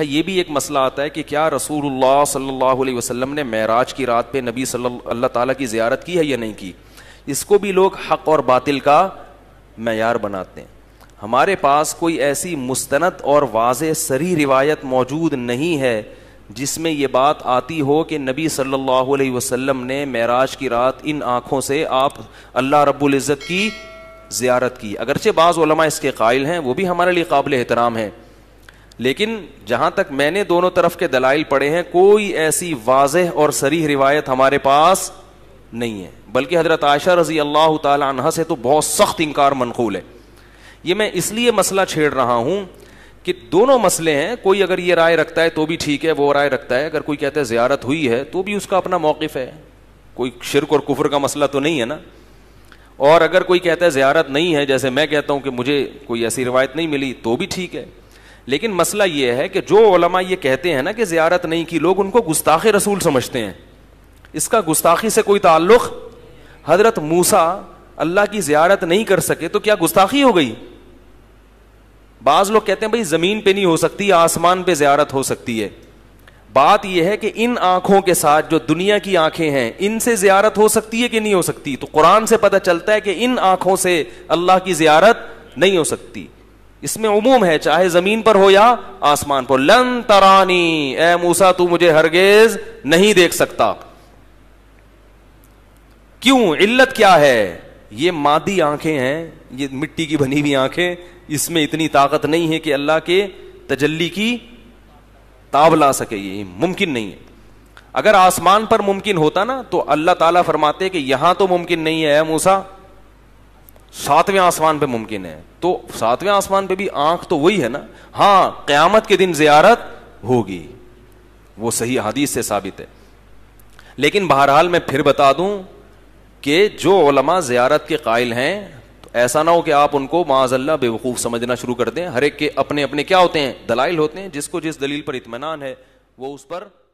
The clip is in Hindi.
अच्छा ये भी एक मसला आता है कि क्या रसूल सल्लल्लाहु वसलम ने महराज की रात पर नबी सल्लल्लाहु ताला की ज़ियारत की है या नहीं की इसको भी लोग हक और बातिल का मैार बनाते हैं हमारे पास कोई ऐसी मुस्तनद और वाज सरी रिवायत मौजूद नहीं है जिसमें यह बात आती हो कि नबी सल्लल्लाहु अलैहि वसल्लम ने महराज की रात इन आंखों से आप अल्लाह रब्बुल इज़्ज़त की जियारत की अगरचे बाज़ इसके कायल हैं वो भी हमारे लिए काबिल एहतराम है लेकिन जहां तक मैंने दोनों तरफ के दलाइल पढ़े हैं कोई ऐसी वाजह और सरीह रिवायत हमारे पास नहीं है बल्कि हजरत आयशा रजी अल्लाह तह से तो बहुत सख्त इंकार मनकूल है ये मैं इसलिए मसला छेड़ रहा हूं कि दोनों मसले हैं कोई अगर ये राय रखता है तो भी ठीक है वो राय रखता है अगर कोई कहता है ज्यारत हुई है तो भी उसका अपना मौकफ है कोई शिरक और कुफर का मसला तो नहीं है ना और अगर कोई कहता है ज्यारत नहीं है जैसे मैं कहता हूं कि मुझे कोई ऐसी रिवायत नहीं मिली तो भी ठीक है लेकिन मसला यह है कि जो ओलमा यह कहते हैं ना कि जियारत नहीं की लोग उनको गुस्ताख रसूल समझते हैं इसका गुस्ताखी से कोई ताल्लुक हजरत मूसा अल्लाह की जियारत नहीं कर सके तो क्या गुस्ताखी हो गई बाज लोग कहते हैं भाई जमीन पर नहीं हो सकती आसमान पर जियारत हो सकती है बात यह है कि इन आंखों के साथ जो दुनिया की आंखें हैं इनसे जियारत हो सकती है कि नहीं हो सकती तो कुरान से पता चलता है कि इन आंखों से अल्लाह की जियारत नहीं हो सकती इसमें उमूम है चाहे जमीन पर हो या आसमान पर लन तरानी ए मूसा तू मुझे हरगेज नहीं देख सकता क्यों इल्लत क्या है ये मादी आंखें हैं ये मिट्टी की बनी हुई आंखें इसमें इतनी ताकत नहीं है कि अल्लाह के तजल्ली की ताब ला सके ये मुमकिन नहीं है अगर आसमान पर मुमकिन होता ना तो अल्लाह ताला फरमाते कि यहां तो मुमकिन नहीं है मूसा सातवें आसमान पे मुमकिन है तो सातवें आसमान पे भी आंख तो वही है ना हाँ क्यामत के दिन जियारत होगी वो सही हदीस से साबित है लेकिन बहरहाल मैं फिर बता दूं कि जो ओलमा जियारत के कायल हैं तो ऐसा ना हो कि आप उनको माजल्ला बेवकूफ़ समझना शुरू कर दें हर एक के अपने अपने क्या होते हैं दलाइल होते हैं जिसको जिस दलील पर इतमान है वो उस पर